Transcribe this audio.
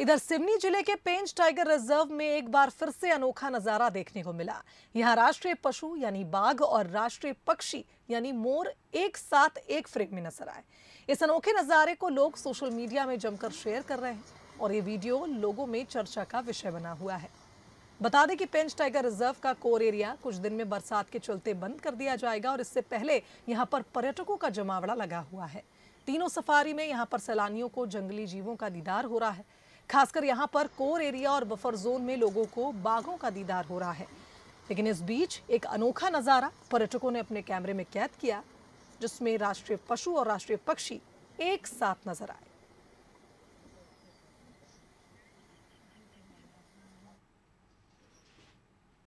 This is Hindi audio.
इधर सिवनी जिले के पेंच टाइगर रिजर्व में एक बार फिर से अनोखा नजारा देखने को मिला यहाँ राष्ट्रीय पशु यानी बाघ और राष्ट्रीय पक्षी यानी मोर एक साथ एक फ्रेम में नजर आए इस अनोखे नजारे को लोग सोशल मीडिया में जमकर शेयर कर रहे हैं और ये वीडियो लोगों में चर्चा का विषय बना हुआ है बता दें कि पेंच टाइगर रिजर्व का कोर एरिया कुछ दिन में बरसात के चलते बंद कर दिया जाएगा और इससे पहले यहाँ पर पर्यटकों का जमावड़ा लगा हुआ है तीनों सफारी में यहाँ पर सैलानियों को जंगली जीवों का दीदार हो रहा है खासकर यहाँ पर कोर एरिया और बफर जोन में लोगों को बाघों का दीदार हो रहा है लेकिन इस बीच एक अनोखा नज़ारा पर्यटकों ने अपने कैमरे में कैद किया जिसमें राष्ट्रीय पशु और राष्ट्रीय पक्षी एक साथ नजर आए